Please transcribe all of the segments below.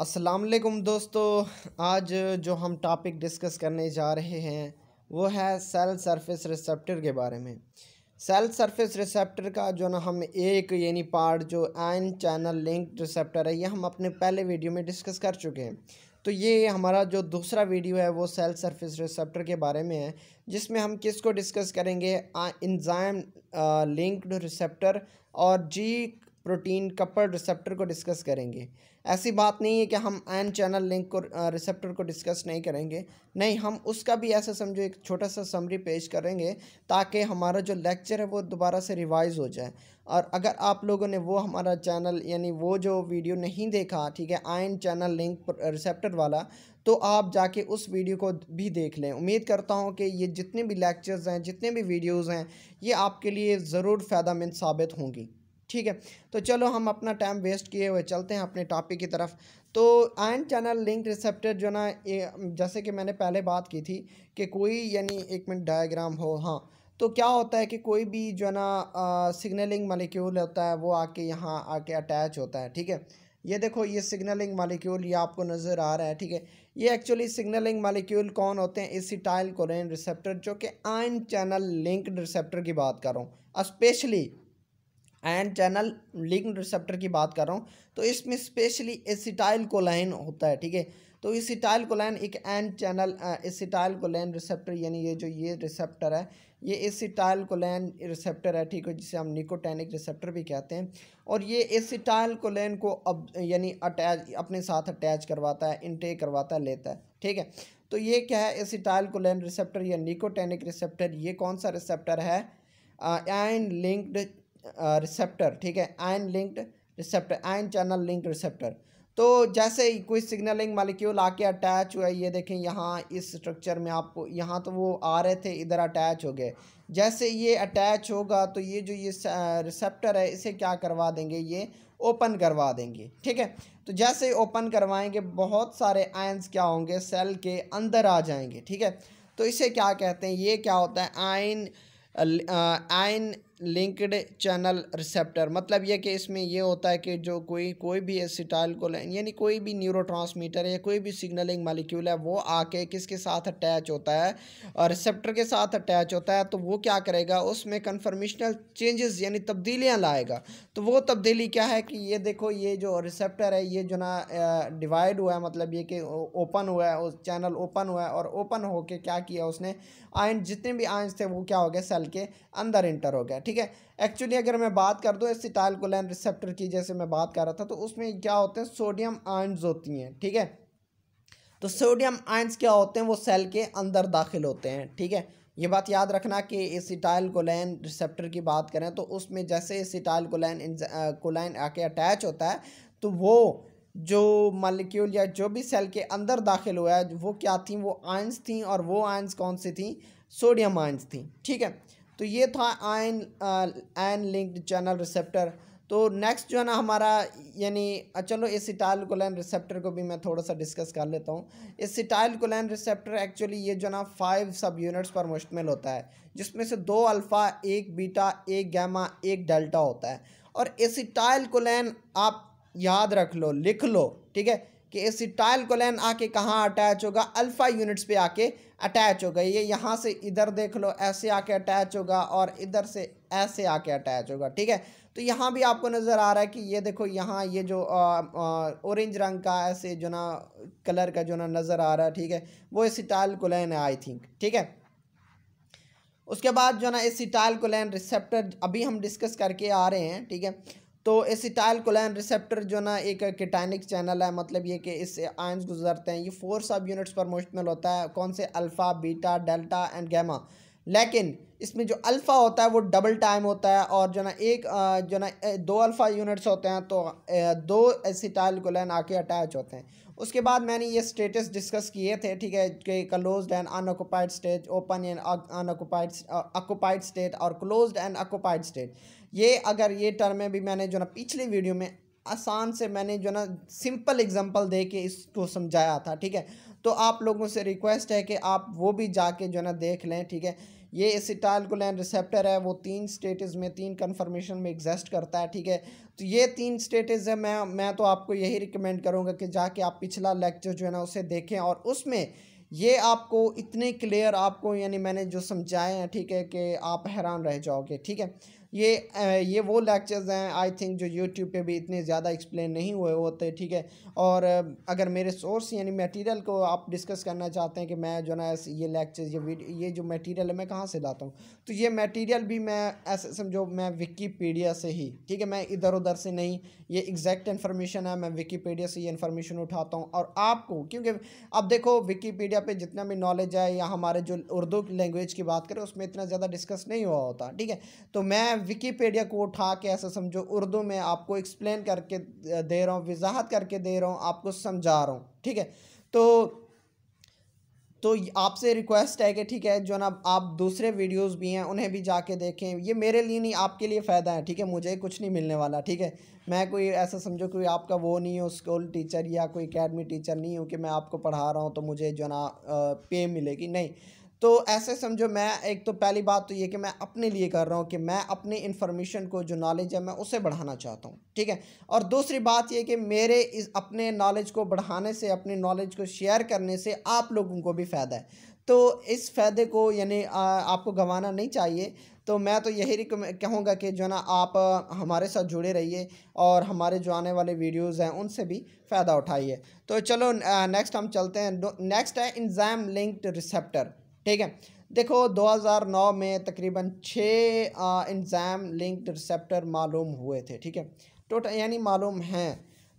असलकुम दोस्तों आज जो हम टॉपिक डिस्कस करने जा रहे हैं वो है सेल सरफेस रिसेप्टर के बारे में सेल सरफेस रिसेप्टर का जो ना हम एक यानी पार्ट जो आयन चैनल लिंक रिसेप्टर है ये हम अपने पहले वीडियो में डिस्कस कर चुके हैं तो ये हमारा जो दूसरा वीडियो है वो सेल सरफेस रिसेप्टर के बारे में है जिसमें हम किसको डिस्कस करेंगे इंजाइम लिंक्ड रिसेप्टर और जी प्रोटीन कपड़ रिसेप्टर को डिस्कस करेंगे ऐसी बात नहीं है कि हम एन चैनल लिंक को रिसेप्टर को डिस्कस नहीं करेंगे नहीं हम उसका भी ऐसा समझो एक छोटा सा समरी पेश करेंगे ताकि हमारा जो लेक्चर है वो दोबारा से रिवाइज़ हो जाए और अगर आप लोगों ने वो हमारा चैनल यानी वो जो वीडियो नहीं देखा ठीक है आयन चैनल लिंक रिसेप्टर वाला तो आप जाके उस वीडियो को भी देख लें उम्मीद करता हूँ कि ये जितने भी लेक्चर्स हैं जितने भी वीडियोज़ हैं ये आपके लिए ज़रूर फ़ायदा मंद साबित होंगी ठीक है तो चलो हम अपना टाइम वेस्ट किए हुए चलते हैं अपने टॉपिक की तरफ तो आयन चैनल लिंक रिसेप्टर जो ना जैसे कि मैंने पहले बात की थी कि कोई यानी एक मिनट डायग्राम हो हाँ तो क्या होता है कि कोई भी जो है ना सिग्नलिंग मालिक्यूल होता है वो आके यहाँ आके अटैच होता है ठीक है ये देखो ये सिग्नलिंग मालिक्यूल ये आपको नज़र आ रहा है ठीक है ये एक्चुअली सिग्नलिंग मालिक्यूल कौन होते हैं इसीटाइल कोलेन रिसेप्टर जो कि आयन चैनल लिंक रिसेप्टर की बात करूँ specially ion channel linked receptor की बात कर रहा हूँ तो इसमें स्पेशली एसिटाइल कोलाइन होता है ठीक है तो इसिटाइल कोलाइन एक ion channel acetyl choline receptor यानी ये जो ये रिसेप्टर है ये एसिटाइल कोलाइन रिसेप्टर है ठीक है जिसे हम निकोटेनिक रिसेप्टर भी कहते हैं और ये एसिटाइल कोलाइन को अब यानी अटैच अपने साथ अटैच करवाता है इनटेक करवाता है लेता है ठीक है तो ये क्या है एसिटाइल कोलाइन रिसेप्टर या निकोटेनिक रिसेप्टर ये कौन सा रिसेप्टर है एन लिंक्ड रिसेप्टर ठीक है ion linked receptor ion channel linked receptor तो जैसे कोई सिग्नलिंग मालिक्यूल आके अटैच हुआ ये देखें यहाँ इस स्ट्रक्चर में आपको यहाँ तो वो आ रहे थे इधर अटैच हो गए जैसे ये अटैच होगा तो ये जो ये रिसेप्टर है इसे क्या करवा देंगे ये ओपन करवा देंगे ठीक है तो जैसे ओपन करवाएंगे बहुत सारे आयंस क्या होंगे सेल के अंदर आ जाएंगे ठीक है तो इसे क्या कहते हैं ये क्या होता है ion ion linked channel receptor मतलब यह कि इसमें यह होता है कि जो कोई कोई भी एसिटाइल कोलाइन यानी कोई भी न्यूरो ट्रांसमीटर या कोई भी सिग्नलिंग मालिक्यूल है वो आके किसके साथ अटैच होता है और रिसेप्टर के साथ अटैच होता है तो वो क्या करेगा उसमें कन्फर्मेशनल चेंजेस यानी तब्दीलियाँ लाएगा तो वो तब्दीली क्या है कि ये देखो ये जो रिसेप्टर है ये जो ना डिवाइड हुआ है मतलब ये कि ओपन हुआ है उस चैनल ओपन हुआ है और ओपन होके क्या किया उसने आयन जितने भी आयन थे वो क्या हो गए सेल के अंदर इंटर हो गए ठीक है एक्चुअली अगर मैं बात कर दूँ कोलैन रिसेप्टर की जैसे मैं बात कर रहा था तो उसमें क्या होते हैं सोडियम आयन्स होती हैं ठीक है तो सोडियम आयन्स क्या होते हैं वो सेल के अंदर दाखिल होते हैं ठीक है ये बात याद रखना कि एसिटाइल कोलाइन रिसेप्टर की बात करें तो उसमें जैसे एसिटाइल कोलाइन कोलाइन आके अटैच होता है तो वो जो मालिक्यूल या जो भी सेल के अंदर दाखिल हुआ है वो क्या थी वो आइंस थी और वो आयंस कौन सी थी सोडियम आइंस थी ठीक है तो ये था ion ion linked channel receptor तो नेक्स्ट जो है ना हमारा यानी चलो इस सिटाइल कोलैन रिसेप्टर को भी मैं थोड़ा सा डिस्कस कर लेता हूँ इस सिटाइल कोलैन रिसेप्टर एक्चुअली ये जो ना फाइव सब यूनिट्स पर मुश्तमिल होता है जिसमें से दो अल्फ़ा एक बीटा एक गैमा एक डेल्टा होता है और सिटाइल कोलैन आप याद रख लो लिख लो ठीक है कि एसिटाइल कोलैन आके कहाँ अटैच होगा अल्फ़ा यूनिट्स पे आके अटैच होगा ये यहाँ से इधर देख लो ऐसे आके अटैच होगा और इधर से ऐसे आके अटैच होगा ठीक है तो यहाँ भी आपको नज़र आ रहा है कि ये देखो यहाँ ये जो ऑरेंज रंग का ऐसे जो ना कलर का जो ना नज़र आ रहा है ठीक है वो एसिटाइल कोलैन है आई थिंक ठीक है उसके बाद जो ना एसिटाइल कोलैन रिसेप्टर अभी हम डिस्कस करके आ रहे हैं ठीक है तो एसिटाइल कोलाइन रिसेप्टर जो ना एक किटानिक चैनल है मतलब ये कि इससे आयंस गुजरते हैं ये फोर सब यूनिट्स पर मुश्तमल होता है कौन से alpha beta delta and gamma लेकिन इसमें जो अल्फ़ा होता है वो डबल टाइम होता है और जो ना एक जो ना दो अल्फ़ा यूनिट्स होते हैं तो दो एसिटाइल कोलाइन आके अटैच होते हैं उसके बाद मैंने ये स्टेटस डिस्कस किए थे ठीक है कि close and unoccupied state open and unoccupied occupied state और क्लोज एंड ऑक्यूपाइड स्टेट ये अगर ये टर्म में भी मैंने जो ना पिछली वीडियो में आसान से मैंने जो ना सिंपल एग्जांपल दे के इसको समझाया था ठीक है तो आप लोगों से रिक्वेस्ट है कि आप वो भी जाके जो ना देख लें ठीक है ये एसिटाइलकोलाइन रिसेप्टर है वो तीन स्टेटस में तीन कन्फर्मेशन में एग्जस्ट करता है ठीक है तो ये तीन स्टेटस है मैं मैं तो आपको यही रिकमेंड करूँगा कि जाके आप पिछला लेक्चर जो है ना उसे देखें और उसमें ये आपको इतने क्लियर आपको यानी मैंने जो समझाए हैं ठीक है कि आप हैरान रह जाओगे ठीक है ये ये वो लेक्चर्स हैं आई थिंक जो यूट्यूब पे भी इतने ज़्यादा एक्सप्लेन नहीं हुए होते ठीक है और अगर मेरे सोर्स यानी मटेरियल को आप डिस्कस करना चाहते हैं कि मैं जो ना ये लेक्चर्स ये ये जो मटेरियल है मैं कहाँ से लाता हूँ तो ये मटेरियल भी मैं ऐसे समझो मैं विकीपीडिया से ही ठीक है मैं इधर उधर से नहीं ये एग्जैक्ट इन्फॉर्मेशन है मैं विकीपीडिया से ये इन्फॉर्मेशन उठाता हूँ और आपको क्योंकि अब देखो विकीपीडिया पर जितना भी नॉलेज है या हमारे जो उर्दू लैंग्वेज की बात करें उसमें इतना ज़्यादा डिस्कस नहीं हुआ होता ठीक है तो मैं विकीपीडिया को उठा के ऐसा समझो उर्दू में आपको एक्सप्लेन करके दे रहा हूँ वजाहत करके दे रहा हूँ आपको समझा रहा हूँ ठीक है तो तो आपसे रिक्वेस्ट है कि ठीक है जो ना आप दूसरे वीडियोस भी हैं उन्हें भी जाके देखें ये मेरे लिए नहीं आपके लिए फ़ायदा है ठीक है मुझे कुछ नहीं मिलने वाला ठीक है मैं कोई ऐसा समझो कोई आपका वो नहीं हो स्कूल टीचर या कोई अकेडमी टीचर नहीं हूँ कि मैं आपको पढ़ा रहा हूँ तो मुझे जो ना पे मिलेगी नहीं तो ऐसे समझो मैं एक तो पहली बात तो ये कि मैं अपने लिए कर रहा हूँ कि मैं अपनी इन्फॉर्मेशन को जो नॉलेज है मैं उसे बढ़ाना चाहता हूँ ठीक है और दूसरी बात ये कि मेरे इस अपने नॉलेज को बढ़ाने से अपने नॉलेज को शेयर करने से आप लोगों को भी फ़ायदा है तो इस फ़ायदे को यानी आपको गंवाना नहीं चाहिए तो मैं तो यही रिकम कहूँगा कि जो ना आप हमारे साथ जुड़े रहिए और हमारे जो आने वाले वीडियोस हैं उनसे भी फ़ायदा उठाइए तो चलो नेक्स्ट हम चलते हैं नेक्स्ट है इंजाम लिंक्ड रिसेप्टर ठीक है देखो 2009 में तकरीबन छः इंजाम लिंक्ड रिसेप्टर मालूम हुए थे ठीक है टोटल यानी मालूम हैं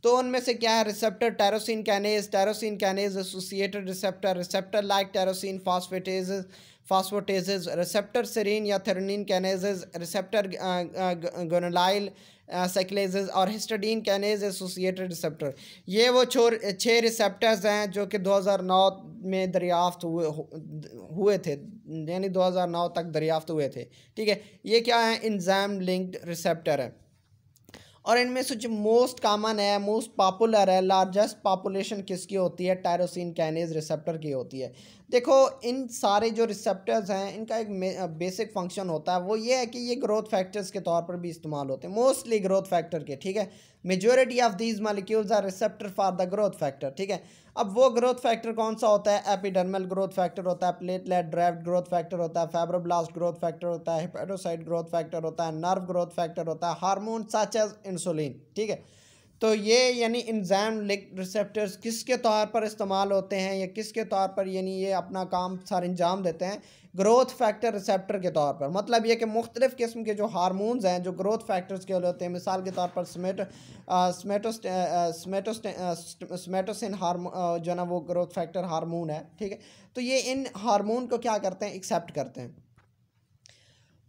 तो उनमें से क्या है receptor tyrosine kinase tyrosine kinase associated receptor receptor like tyrosine phosphatase phosphatases receptor serine या थेरोनिन कैनेज रिसेप्टर गोनोलाइल साइकिलेजेज और हिस्टाडीन कैनेज एसोसिएटेड रिसेप्टर ये वो छः रिसेप्टर्स हैं जो कि 2009 में दरियाफ्त हुए हुए थे यानी 2009 तक दरियाफ्त हुए थे ठीक है ये क्या है इंजाम लिंक्ड रिसेप्टर है और इनमें से जो मोस्ट कामन है मोस्ट पॉपुलर है लार्जेस्ट पॉपुलेशन किसकी होती है टायरोसिन कैनेज रिसेप्टर की होती है देखो इन सारे जो रिसेप्टर्स हैं इनका एक बेसिक फंक्शन होता है वो ये है कि ये ग्रोथ फैक्टर्स के तौर पर भी इस्तेमाल होते हैं मोस्टली ग्रोथ फैक्टर के ठीक है majority of these molecules are receptor for the growth factor ठीक है अब वो ग्रोथ फैक्टर कौन सा होता है एपिडर्मल ग्रोथ फैक्टर होता है प्लेटलेट ड्राइव ग्रोथ फैक्टर होता है फाइब्रोब्लास्ट ग्रोथ फैक्टर होता है हिपेडोसाइट ग्रोथ फैक्टर होता है नर्व ग्रोथ फैक्टर होता है हार्मोन सच एज इंसुलिन ठीक है तो ये यानी इंजाम रिसेप्टर्स किसके तौर पर इस्तेमाल होते हैं या किसके तौर पर यानी ये अपना काम सर अंजाम देते हैं ग्रोथ फैक्टर रिसेप्टर के तौर पर मतलब ये कि मुख्तलिफ़ किस्म के जो हारमोनस हैं जो ग्रोथ फैक्टर्स के होते हैं मिसाल के तौर पर स्मेटो स्मेटोसिन हारमो जो है ना वो ग्रोथ फैक्टर हारमोन है ठीक है तो ये इन हारमोन को क्या करते हैं एक्सेप्ट करते हैं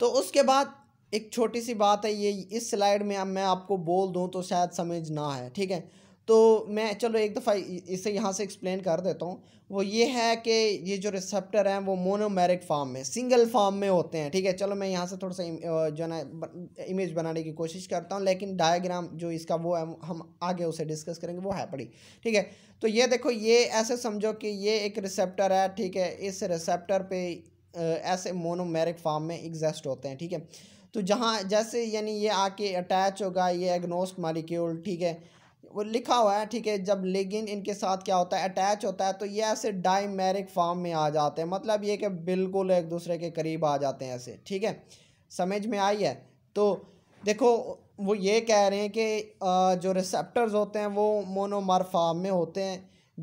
तो उसके बाद एक छोटी सी बात है ये इस स्लाइड में अब मैं आपको बोल दूँ तो शायद समझ ना है ठीक है तो मैं चलो एक दफ़ा इसे यहाँ से एक्सप्लेन कर देता हूँ वो ये है कि ये जो रिसेप्टर हैं वो मोनोमेरिक फॉर्म में सिंगल फॉर्म में होते हैं ठीक है चलो मैं यहाँ से थोड़ा सा जो है ना इमेज बनाने की कोशिश करता हूँ लेकिन डायग्राम जो इसका वो है हम आगे उसे डिस्कस करेंगे वो है पड़ी ठीक है तो ये देखो ये ऐसे समझो कि ये एक रिसेप्टर है ठीक है इस रिसेप्टर पर ऐसे मोनोमेरिक फार्म में एग्जस्ट होते हैं ठीक है तो जहाँ जैसे यानी ये आके अटैच होगा ये एग्नोस्ट मालिक्यूल ठीक है वो लिखा हुआ है ठीक है जब लेगिन इनके साथ क्या होता है अटैच होता है तो ये ऐसे डाइमेरिक फॉर्म में आ जाते हैं मतलब ये कि बिल्कुल एक दूसरे के करीब आ जाते हैं ऐसे ठीक है समझ में आई है तो देखो वो ये कह रहे हैं कि जो रिसेप्टर्स होते हैं वो मोनोमर फॉर्म में होते हैं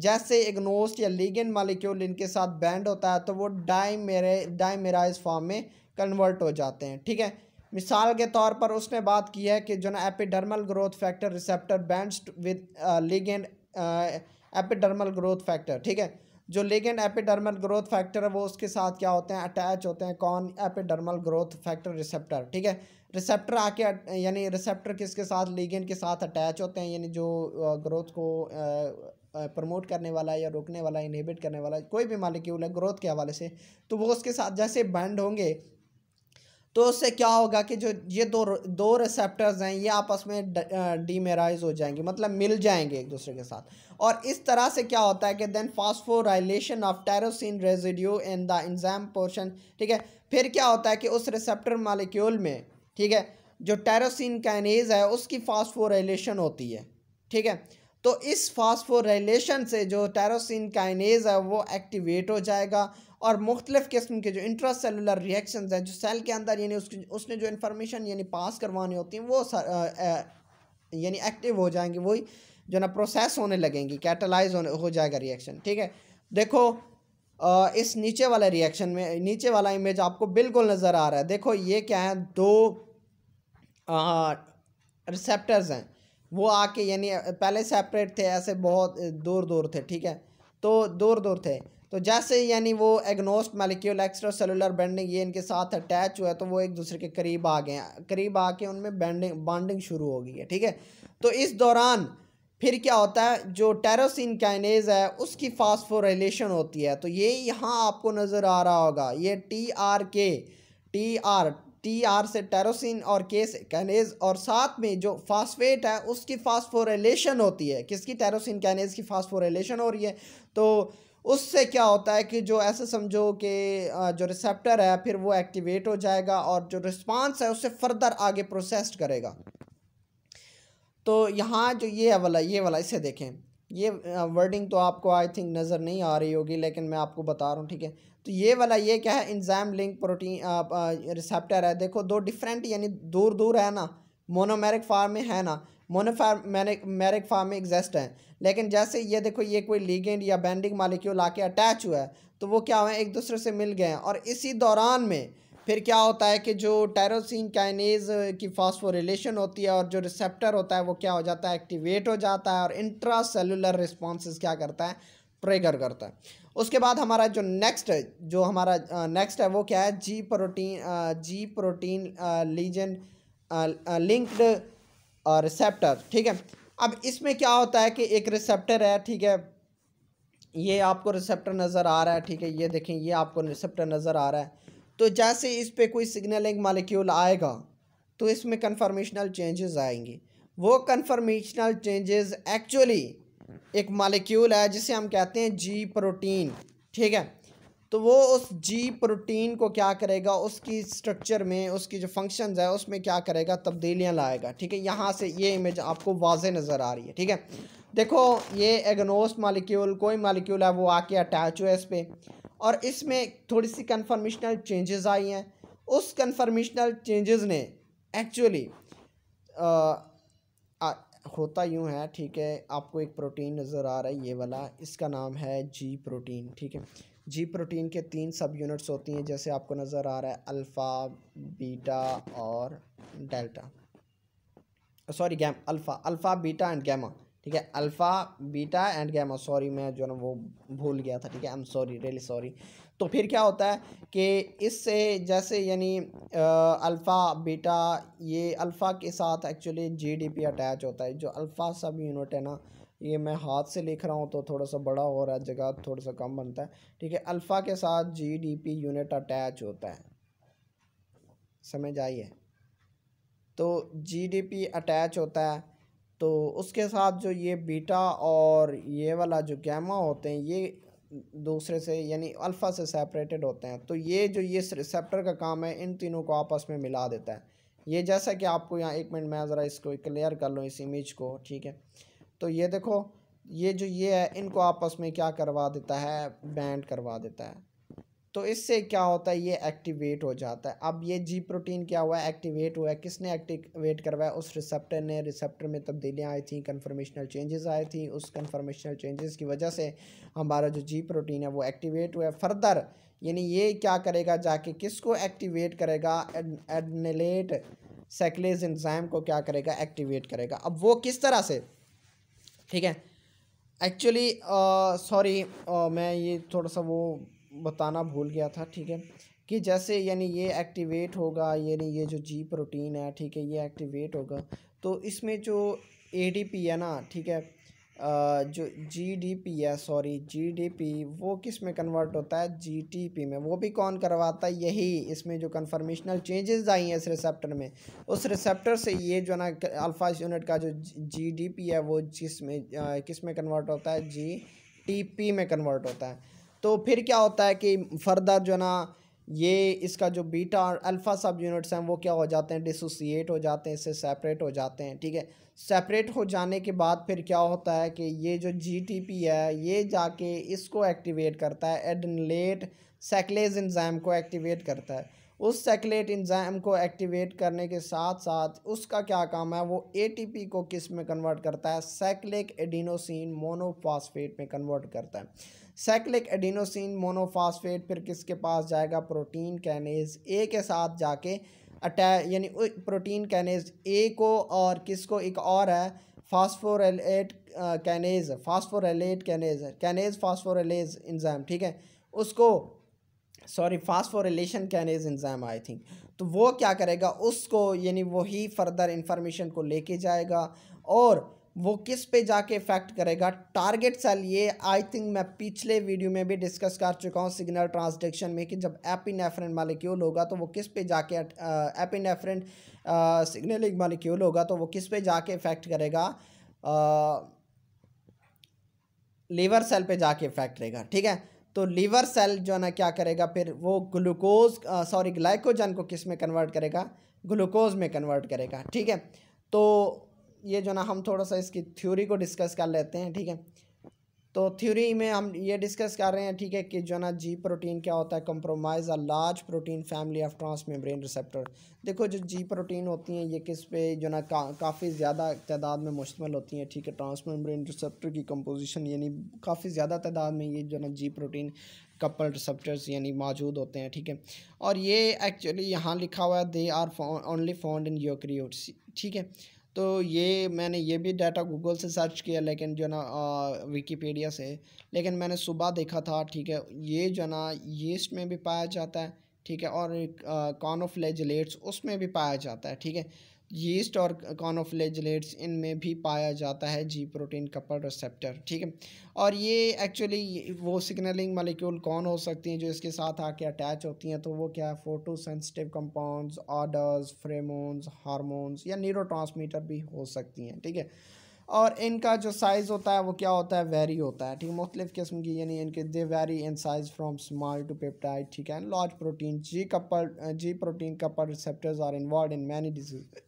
जैसे इग्नोस्ट या लीगन मालिक्यूल इनके साथ बैंड होता है तो वो डाइमेरे डाइमेराइज फॉर्म में कन्वर्ट हो जाते हैं ठीक है मिसाल के तौर पर उसने बात की है कि जो ना epidermal growth factor receptor binds with ligand epidermal growth factor ठीक है जो लेगेंड एपिडर्मल ग्रोथ फैक्टर है वो उसके साथ क्या होते हैं अटैच होते हैं कौन एपिडर्मल ग्रोथ फैक्टर रिसेप्टर ठीक है रिसेप्टर आके यानी रिसेप्टर किसके साथ लेगेंड के साथ अटैच होते हैं यानी जो ग्रोथ uh, को प्रमोट uh, uh, करने वाला है या रोकने वाला इनहिबिट करने वाला कोई भी मालिक्यूल है ग्रोथ के हवाले से तो वो उसके साथ जैसे बैंड होंगे तो उससे क्या होगा कि जो ये दो दो रिसेप्टर्स हैं ये आपस में डीमेराइज हो जाएंगे मतलब मिल जाएंगे एक दूसरे के साथ और इस तरह से क्या होता है कि then phosphorylation of tyrosine residue in the enzyme portion ठीक है फिर क्या होता है कि उस रिसेप्टर मालिक्यूल में ठीक है जो टेरोसिन कैनेज है उसकी फास्फोराइलेशन होती है ठीक है तो इस फास्फोराइलेशन से जो टेरोसिन काइनेज है वो एक्टिवेट हो जाएगा और मुख्तलिफ़ किस्म के जो इंट्रा सेलुलर रिएक्शन हैं जो सेल के अंदर यानी उसकी उसने जो इन्फॉर्मेशन यानी पास करवानी होती हैं वो यानी एक्टिव हो जाएंगी वही जो ना प्रोसेस होने लगेंगी कैटलाइज होने हो जाएगा रिएक्शन ठीक है देखो आ, इस नीचे वाला रिएक्शन में नीचे वाला इमेज आपको बिल्कुल नज़र आ रहा है देखो ये क्या है दो रिसेप्टर्स हैं वो आके यानी पहले सेपरेट थे ऐसे बहुत दूर दूर थे ठीक है तो दूर दूर थे तो जैसे यानी वो agonist molecule extra cellular binding ये इनके साथ अटैच हुआ है तो वो एक दूसरे के करीब आ गए करीब आके उनमें बैंडिंग बॉन्डिंग शुरू हो गई है ठीक है तो इस दौरान फिर क्या होता है जो टेरोसिन काइनेज है उसकी फास्फोरेलेशन होती है तो ये यहाँ आपको नज़र आ रहा होगा ये T R K T R T R से टेरोसिन और के से कैनेज और साथ में जो फास्फेट है उसकी फास्फोरेलेशन होती है किसकी टेरोसिन कैनेज की फास्फोरेलेशन हो रही है तो उससे क्या होता है कि जो ऐसे समझो कि जो रिसेप्टर है फिर वो एक्टिवेट हो जाएगा और जो रिस्पांस है उसे फर्दर आगे प्रोसेस्ड करेगा तो यहाँ जो ये है वाला ये वाला इसे देखें ये वर्डिंग तो आपको आई थिंक नज़र नहीं आ रही होगी लेकिन मैं आपको बता रहा हूँ ठीक है तो ये वाला ये क्या है इंजाम लिंक प्रोटीन रिसेप्टर है देखो दो डिफरेंट यानी दूर दूर है ना मोनोमेरिक फार्म में है ना मोनोफार्मेरिक मैरिक फार्म एग्जिस्ट हैं लेकिन जैसे ये देखो ये कोई लीगेंड या बैंडिंग मालिक्यूल आके अटैच हुआ है तो वो क्या हुए एक दूसरे से मिल गए हैं और इसी दौरान में फिर क्या होता है कि जो टेरोसिन काइनेज की फॉस्फोरिलेशन होती है और जो रिसेप्टर होता है वो क्या हो जाता है एक्टिवेट हो जाता है और इंट्रा सेलुलर रिस्पॉन्स क्या करता है ट्रेगर करता है उसके बाद हमारा जो नेक्स्ट जो हमारा नेक्स्ट है वो क्या है G protein G protein ligand linked receptor ठीक है अब इसमें क्या होता है कि एक रिसेप्टर है ठीक है ये आपको रिसेप्टर नज़र आ रहा है ठीक है ये देखें ये आपको रिसेप्टर नज़र आ रहा है तो जैसे इस पर कोई सिग्नलिंग मालिक्यूल आएगा तो इसमें कन्फर्मेशनल चेंजेस आएंगे वो कन्फर्मेशनल चेंजेस एक्चुअली एक मालिक्यूल है जिसे हम कहते हैं जी प्रोटीन ठीक है तो वो उस जी प्रोटीन को क्या करेगा उसकी स्ट्रक्चर में उसकी जो फंक्शंस है उसमें क्या करेगा तब्दीलियाँ लाएगा ठीक है यहाँ से ये इमेज आपको वाज नज़र आ रही है ठीक है देखो ये एग्नोस्ट मालिक्यूल कोई मालिक्यूल है वो आके अटैच हुआ है इस पर और इसमें थोड़ी सी कन्फर्मेशनल चेंजेस आई हैं उस कन्फर्मेशनल चेंजेस ने एक्चुअली होता यूँ है ठीक है आपको एक प्रोटीन नज़र आ रहा है ये वाला इसका नाम है जी प्रोटीन ठीक है जी प्रोटीन के तीन सब यूनिट्स होती हैं जैसे आपको नज़र आ रहा है अल्फ़ा बीटा और delta sorry gam alpha alpha beta and gamma ठीक है alpha beta and gamma sorry मैं जो ना वो भूल गया था ठीक है I am sorry really sorry तो फिर क्या होता है कि इससे जैसे यानी अल्फ़ा बीटा ये अल्फ़ा के साथ एक्चुअली जीडीपी अटैच होता है जो अल्फ़ा सब यूनिट है ना ये मैं हाथ से लिख रहा हूँ तो थोड़ा सा बड़ा हो रहा है जगह थोड़ा सा कम बनता है ठीक है अल्फ़ा के साथ जीडीपी यूनिट अटैच होता है समझ आइए तो जीडीपी अटैच होता है तो उसके साथ जो ये बीटा और ये वाला जो गैमा होते हैं ये दूसरे से यानी अल्फ़ा से सेपरेटेड होते हैं तो ये जो ये रिसेप्टर का काम है इन तीनों को आपस में मिला देता है ये जैसा कि आपको यहाँ एक मिनट मैं ज़रा इसको क्लियर कर लूँ इस इमेज को ठीक है तो ये देखो ये जो ये है इनको आपस में क्या करवा देता है बैंड करवा देता है तो इससे क्या होता है ये एक्टिवेट हो जाता है अब ये जी प्रोटीन क्या हुआ है एक्टिवेट हुआ है किसने एक्टिवेट करवाया उस रिसेप्टर ने रिसेप्टर में तब्दीलियाँ आई थी कन्फर्मेशनल चेंजेस आए थी उस कन्फर्मेशनल चेंजेस की वजह से हमारा जो जी प्रोटीन है वो एक्टिवेट हुआ है फर्दर यानी ये क्या करेगा जाके किसको एक्टिवेट करेगा एडनेलेट सेक्लेज इंजाइम को क्या करेगा एक्टिवेट करेगा अब वो किस तरह से ठीक है एक्चुअली सॉरी मैं ये थोड़ा सा वो बताना भूल गया था ठीक है कि जैसे यानी ये एक्टिवेट होगा यानी ये जो जी प्रोटीन है ठीक है ये एक्टिवेट होगा तो इसमें जो पी है ना ठीक है जी जो पी है सॉरी पी वो किस में कन्वर्ट होता है पी में वो भी कौन करवाता है यही इसमें जो कन्फर्मेशनल चेंजेस आई हैं इस रिसेप्टर में उस रिसेप्टर से ये जो ना अल्फा यूनिट का जो पी है वो जिस में किस में कन्वर्ट होता है जी पी में कन्वर्ट होता है तो फिर क्या होता है कि फर्दर जो ना ये इसका जो बीटा और अल्फ़ा सब यूनिट्स हैं वो क्या हो जाते हैं डिसोसिएट हो जाते हैं इससे सेपरेट हो जाते हैं ठीक है सेपरेट हो जाने के बाद फिर क्या होता है कि ये जो जीटीपी है ये जाके इसको एक्टिवेट करता है एडनलेट सेकलेज इंजाम को एक्टिवेट करता है उस सेकलेट इंजाम को एक्टिवेट करने के साथ साथ उसका क्या काम है वो ए को किस में कन्वर्ट करता है सेकलेक एडिनोसिन मोनोफॉसफेट में कन्वर्ट करता है साइक्लिक एडिनोसिन मोनोफास्फेट फिर किसके पास जाएगा प्रोटीन कैनेज ए के साथ जाके अटै यानी प्रोटीन कैनेज ए को और किसको एक और है phosphorylate kinase phosphorylate kinase kinase phosphorylase enzyme ठीक है उसको sorry phosphorylation kinase enzyme I think तो वो क्या करेगा उसको यानी वही फर्दर इंफॉर्मेशन को लेके जाएगा और वो किस पे जाके इफेक्ट करेगा टारगेट सेल ये आई थिंक मैं पिछले वीडियो में भी डिस्कस कर चुका हूँ सिग्नल ट्रांसडक्शन में कि जब एपिनेफ्रेंट मालिक्यूल होगा तो वो किस पे जाके एपिनेफ्रेंट सिग्नलिंग मालिक्यूल होगा तो वो किस पे जाके इफेक्ट करेगा लीवर सेल पे जाके इफेक्ट करेगा ठीक है तो लीवर सेल जो है ना क्या करेगा फिर वो ग्लूकोज सॉरी ग्लाइकोजन को किस में कन्वर्ट करेगा ग्लूकोज में कन्वर्ट करेगा ठीक है तो ये जो ना हम थोड़ा सा इसकी थ्योरी को डिस्कस कर लेते हैं ठीक है तो थ्योरी में हम ये डिस्कस कर रहे हैं ठीक है कि जो ना जी प्रोटीन क्या होता है comprise a large protein family of membrane receptor देखो जो जी प्रोटीन होती हैं ये किस पे जो ना का, काफ़ी ज़्यादा तादाद में मुश्तमल होती हैं ठीक है मेम्ब्रेन रिसेप्टर की कंपोजिशन यानी काफ़ी ज़्यादा तादाद में ये जो ना जी प्रोटीन कपल रिसेप्टर्स यानी मौजूद होते हैं ठीक है और ये एक्चुअली यहाँ लिखा हुआ है they are only found in eukaryotes ठीक है तो ये मैंने ये भी डाटा गूगल से सर्च किया लेकिन जो ना विकीपीडिया से लेकिन मैंने सुबह देखा था ठीक है ये जो ना यीस्ट में भी पाया जाता है ठीक है और लेजलेट्स उसमें भी पाया जाता है ठीक है यीस्ट और कॉनोफ्लेजलेट्स इनमें भी पाया जाता है जी प्रोटीन कपल रिसेप्टर ठीक है और ये एक्चुअली वो सिग्नलिंग मालिक्यूल कौन हो सकती हैं जो इसके साथ आके अटैच होती हैं तो वो क्या है photo sensitive compounds odours pheromones hormones या ट्रांसमीटर भी हो सकती हैं ठीक है और इनका जो साइज़ होता है वो क्या होता है वेरी होता है ठीक है मुख्तलिफ़ किस्म की यानी इनके they vary in size from small to peptide ठीक है large protein G couple G protein couple receptors are involve in many disease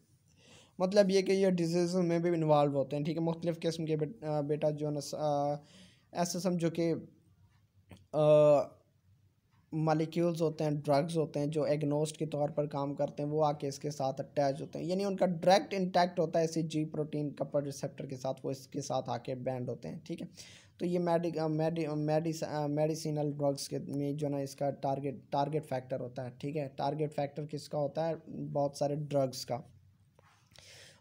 मतलब ये कि ये डिजीज़ में भी इन्वाल्व होते हैं ठीक है मुख्तलिफ़ किस्म के बेटा जो ऐसे समझो कि मालिक्यूल्स होते हैं ड्रग्स होते हैं जो एग्नोस्ट के तौर पर काम करते हैं वो आके इसके साथ अटैच होते हैं यानी उनका डायरेक्ट इंटैक्ट होता है इसी जी प्रोटीन कपड़ रिसेप्टर के साथ वो इसके साथ आके बैंड होते हैं ठीक है तो ये मेडिक मेडिसिनल ड्रग्स के में जो ना इसका टारगेट टारगेट फैक्टर होता है ठीक है टारगेट फैक्टर किसका होता है बहुत सारे ड्रग्स का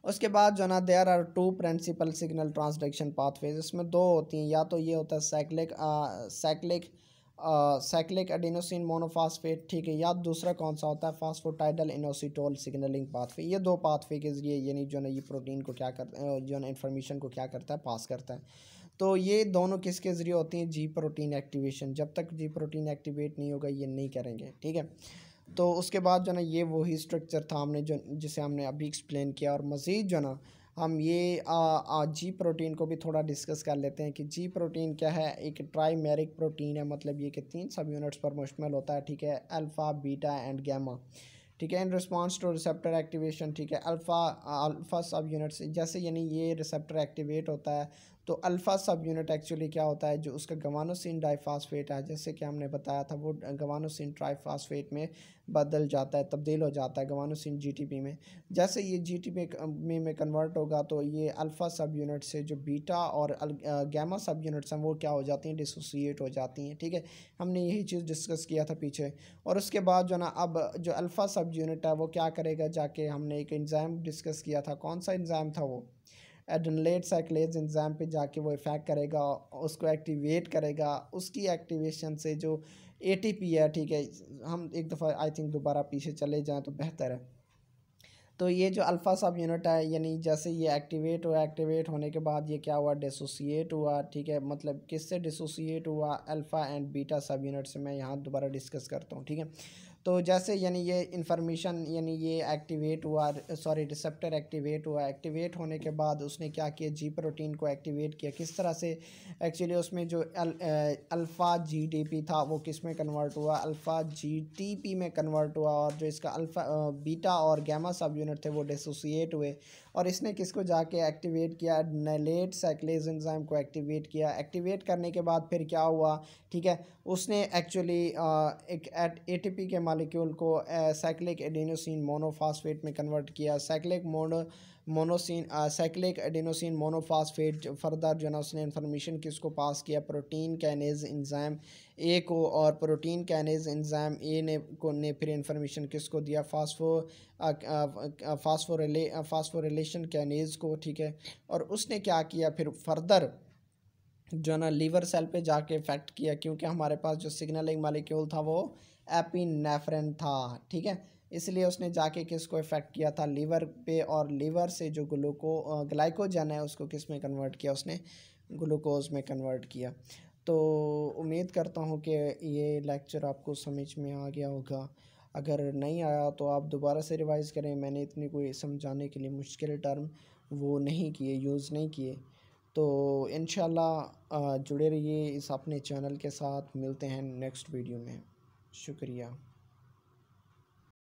उसके बाद जो ना there are two principal signal transduction pathways इसमें दो होती हैं या तो ये होता है cyclic cyclic cyclic adenosine monophosphate ठीक है या दूसरा कौन सा होता है फास्फोटाइडल इनोसिटोल सिग्नलिंग पाथवे ये दो पाथवे के जरिए यानी जो ना ये प्रोटीन को क्या कर जो ना इन्फॉर्मेशन को क्या करता है पास करता है तो ये दोनों किसके ज़रिए होती हैं जी प्रोटीन एक्टिवेशन जब तक जी प्रोटीन एक्टिवेट नहीं होगा ये नहीं करेंगे ठीक है तो उसके बाद जो ना ये वही स्ट्रक्चर था हमने जो जिसे हमने अभी एक्सप्लेन किया और मज़ीद जो ना हम ये आ, आ, जी प्रोटीन को भी थोड़ा डिस्कस कर लेते हैं कि जी प्रोटीन क्या है एक ट्राई प्रोटीन है मतलब ये कि तीन सब यूनिट्स पर मुश्तमल होता है ठीक है अल्फ़ा बीटा एंड गैमा ठीक है in response to receptor activation ठीक है अल्फ़ा अल्फ़ा सब यूनिट्स जैसे यानी ये रिसेप्टर एक्टिवेट होता है तो अल्फ़ा सब यूनिट एक्चुअली क्या होता है जो उसका गवानोसिन डाइफास्फेट है जैसे कि हमने बताया था वो गवानोसिन ट्राइफास्फेट में बदल जाता है तब्दील हो जाता है गवानोसिन जीटीपी में जैसे ये जीटीपी में में कन्वर्ट होगा तो ये अल्फ़ा सब यूनिट से जो बीटा और गैमा सब यूनिट्स हैं वो क्या हो जाती हैं डिसोसिएट हो जाती हैं ठीक है हमने यही चीज़ डिस्कस किया था पीछे और उसके बाद जो ना अब जो अल्फ़ा सब यूनिट है वो क्या करेगा जाके हमने एक इंजाम डिस्कस किया था कौन सा इंजाम था वो एडनलेट साइक्लेज इंजाम पे जाके वो इफेक्ट करेगा उसको एक्टिवेट करेगा उसकी एक्टिवेशन से जो ए है ठीक है हम एक दफ़ा आई थिंक दोबारा पीछे चले जाएँ तो बेहतर है तो ये जो अल्फ़ा सब यूनिट है यानी जैसे ये एक्टिवेट हुआ एक्टिवेट होने के बाद ये क्या हुआ डिसोसिएट हुआ ठीक है मतलब किससे डिसोसिएट हुआ alpha and beta subunit से मैं यहाँ दोबारा डिस्कस करता हूँ ठीक है तो जैसे यानी ये इन्फॉर्मेशन यानी ये एक्टिवेट हुआ सॉरी रिसेप्टर एक्टिवेट हुआ एक्टिवेट होने के बाद उसने क्या किया जी प्रोटीन को एक्टिवेट किया किस तरह से एक्चुअली उसमें जो अल, अल्फ़ा जी पी था वो किस में कन्वर्ट हुआ अल्फ़ा जी टी पी में कन्वर्ट हुआ और जो इसका अल्फ़ा बीटा और गैमा सब यूनिट थे वो डिसोसिएट हुए और इसने किस को जाके एक्टिवेट किया नलेट साइक्लेज इंजाइम को एक्टिवेट किया एक्टिवेट करने के बाद फिर क्या हुआ ठीक है उसने एक्चुअली एक ए टी पी के मालिक्यूल को साइक्लिक एडिनोसिन मोनोफास्फेट में कन्वर्ट किया साइक्लिक मोनो मोनोसिन साइक्लिक एडिनोसिन मोनोफास्फेट फर्दर जो है उसने इन्फॉर्मेशन किसको पास किया प्रोटीन कैनेज इंजाम ए को और प्रोटीन कैनेज इंजाम ए ने को ने फिर इन्फॉर्मेशन किसको दिया फास्फो फास्फोरेले फास्फोरेलेशन कैनेज को ठीक है और उसने क्या किया फिर फर्दर जो है ना लीवर सेल पे जाके इफेक्ट किया क्योंकि हमारे पास जो सिग्नलिंग मालिक्यूल था वो एपिनेफ्रेन था ठीक है इसलिए उसने जाके किसको इफेक्ट किया था लीवर पे और लीवर से जो ग्लूको ग्लाइकोजन है उसको किस में कन्वर्ट किया उसने ग्लूकोज में कन्वर्ट किया तो उम्मीद करता हूँ कि ये लेक्चर आपको समझ में आ गया होगा अगर नहीं आया तो आप दोबारा से रिवाइज़ करें मैंने इतनी कोई समझाने के लिए मुश्किल टर्म वो नहीं किए यूज़ नहीं किए तो इन जुड़े रहिए इस अपने चैनल के साथ मिलते हैं नेक्स्ट वीडियो में शुक्रिया